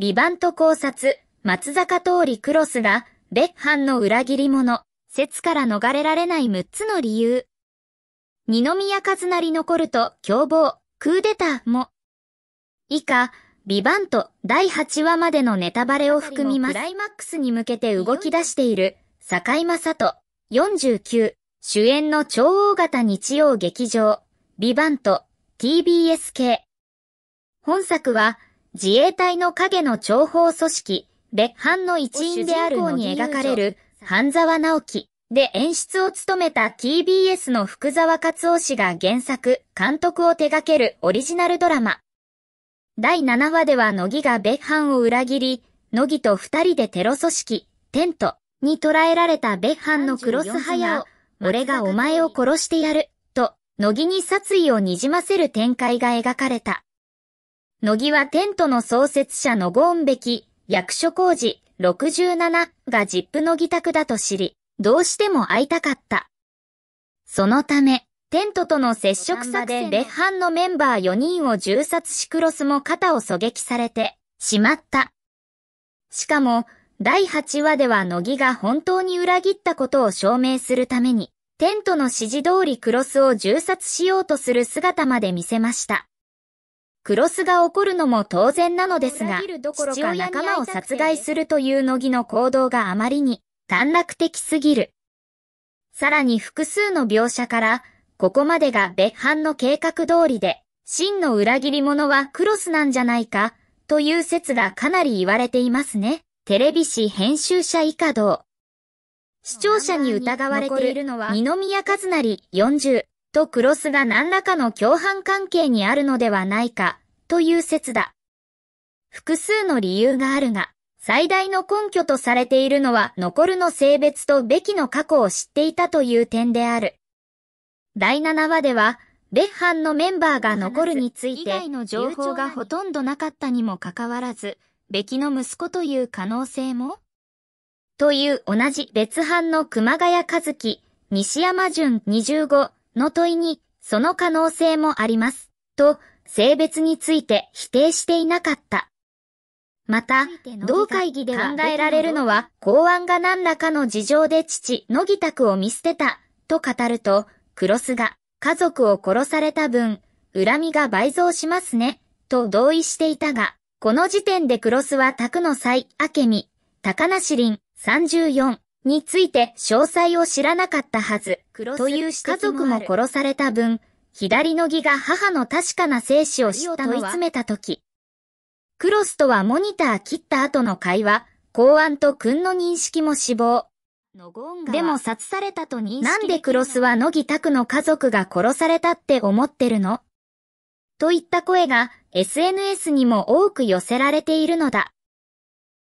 ビバント考察、松坂通りクロスが、ベッハンの裏切り者、説から逃れられない6つの理由。二宮和成残ると、凶暴、クーデターも。以下、ビバント第8話までのネタバレを含みます。クライマックスに向けて動き出している、坂井正人、49、主演の超大型日曜劇場、ビバント、TBS 系。本作は、自衛隊の影の諜報組織、別班の一員である方に描かれる、半沢直樹で演出を務めた TBS の福沢克夫氏が原作、監督を手掛けるオリジナルドラマ。第7話では乃木が別班を裏切り、乃木と二人でテロ組織、テントに捕らえられた別班のクロスハヤを、俺がお前を殺してやる、と、乃木に殺意をにじませる展開が描かれた。乃木はテントの創設者のゴンべき、役所工事67がジップの議宅だと知り、どうしても会いたかった。そのため、テントとの接触作戦で、班のメンバー4人を銃殺しクロスも肩を狙撃されてしまった。しかも、第8話では乃木が本当に裏切ったことを証明するために、テントの指示通りクロスを銃殺しようとする姿まで見せました。クロスが起こるのも当然なのですが、父親仲間を殺害するという乃木の行動があまりに短絡的すぎる。さらに複数の描写から、ここまでが別班の計画通りで、真の裏切り者はクロスなんじゃないか、という説がかなり言われていますね。テレビ誌編集者以下同。視聴者に疑われているのは、二宮和也40、とクロスが何らかの共犯関係にあるのではないか、という説だ。複数の理由があるが、最大の根拠とされているのは残るの性別とべきの過去を知っていたという点である。第7話では、別班のメンバーが残るについて、以外の情報がほとんどなかったにもかかわらず、べきの息子という可能性もという同じ別班の熊谷和樹、西山淳25、の問いに、その可能性もあります、と、性別について否定していなかった。また、同会議で考えられるのは、公安が何らかの事情で父、野木宅を見捨てた、と語ると、クロスが、家族を殺された分、恨みが倍増しますね、と同意していたが、この時点でクロスは宅の際、明美、高梨林、34について詳細を知らなかったはず、という家族も殺された分、左の義が母の確かな生死を知った問い詰めた時。クロスとはモニター切った後の会話、公安と君の認識も死亡。でも殺されたと認識なんでクロスは野木拓の家族が殺されたって思ってるのといった声が SNS にも多く寄せられているのだ。